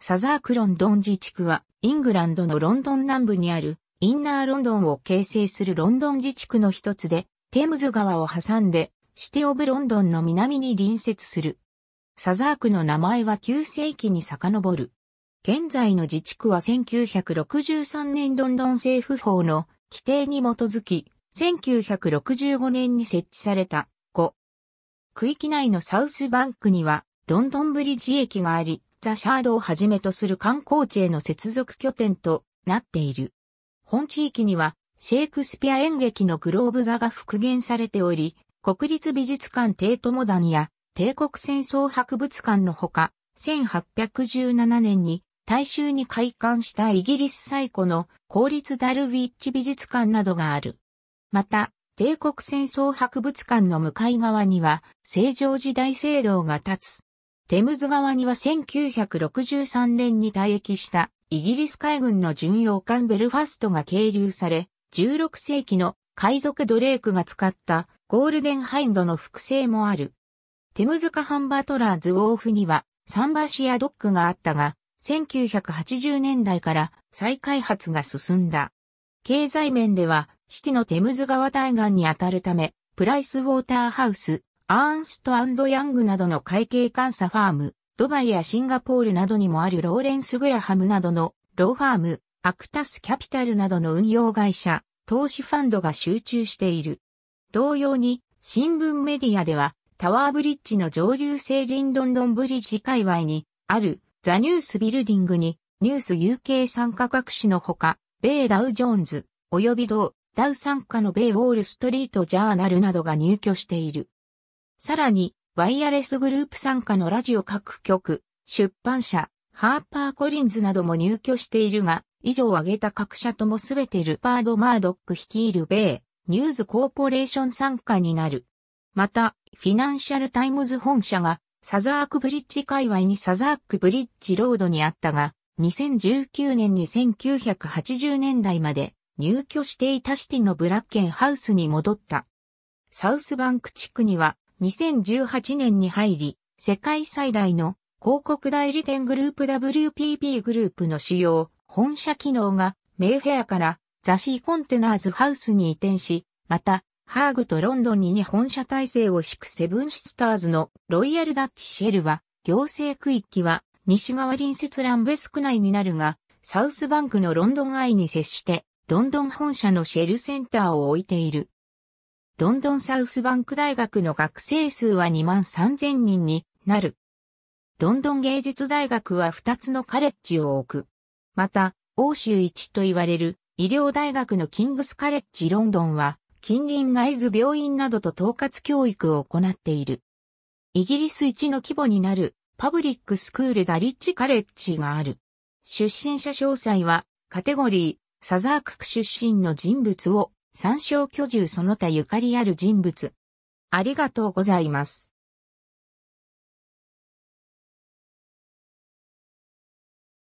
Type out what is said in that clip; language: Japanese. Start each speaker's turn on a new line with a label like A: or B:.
A: サザークロンドン自治区は、イングランドのロンドン南部にある、インナーロンドンを形成するロンドン自治区の一つで、テームズ川を挟んで、シテオブロンドンの南に隣接する。サザークの名前は9世紀に遡る。現在の自治区は1963年ロンドン政府法の規定に基づき、1965年に設置された5区域内のサウスバンクにはロンドンブリッジ駅があり、ザ・シャードをはじめとする観光地への接続拠点となっている。本地域にはシェイクスピア演劇のグローブ座が復元されており、国立美術館テートモダンや帝国戦争博物館のほか、1817年に大衆に開館したイギリス最古の公立ダルウィッチ美術館などがある。また、帝国戦争博物館の向かい側には、正常時代聖堂が立つ、テムズ川には1963年に退役したイギリス海軍の巡洋艦ベルファストが係留され、16世紀の海賊ドレークが使ったゴールデンハインドの複製もある。テムズカハンバトラーズウォーフには桟橋やドックがあったが、1980年代から再開発が進んだ。経済面では、シティのテムズ川対岸にあたるため、プライスウォーターハウス、アーンストヤングなどの会計監査ファーム、ドバイやシンガポールなどにもあるローレンス・グラハムなどのローファーム、アクタス・キャピタルなどの運用会社、投資ファンドが集中している。同様に、新聞メディアでは、タワーブリッジの上流西リンドンドンブリッジ界隈に、ある、ザ・ニュースビルディングに、ニュース UK 参加各紙のほか、米ダウ・ジョーンズ、及び同、ダウ参加の米ウォール・ストリート・ジャーナルなどが入居している。さらに、ワイヤレスグループ参加のラジオ各局、出版社、ハーパーコリンズなども入居しているが、以上挙げた各社ともすべてルパード・マードック率いる米、ニューズ・コーポレーション参加になる。また、フィナンシャル・タイムズ本社が、サザーク・ブリッジ界隈にサザーク・ブリッジロードにあったが、2019年に1980年代まで入居していたシティのブラッケンハウスに戻った。サウスバンク地区には2018年に入り、世界最大の広告代理店グループ WPP グループの主要本社機能がメイフェアからザシーコンテナーズハウスに移転し、また、ハーグとロンドンに日本社体制を敷くセブンシスターズのロイヤルダッチシェルは、行政区域は西側隣接ランベスク内になるが、サウスバンクのロンドンアイに接して、ロンドン本社のシェルセンターを置いている。ロンドンサウスバンク大学の学生数は2万3000人になる。ロンドン芸術大学は2つのカレッジを置く。また、欧州一と言われる医療大学のキングスカレッジロンドンは、近隣外図病院などと統括教育を行っている。イギリス一の規模になるパブリックスクールダリッチカレッジがある。出身者詳細はカテゴリー、サザーク区出身の人物を参照居住その他ゆかりある人物。ありがとうございます。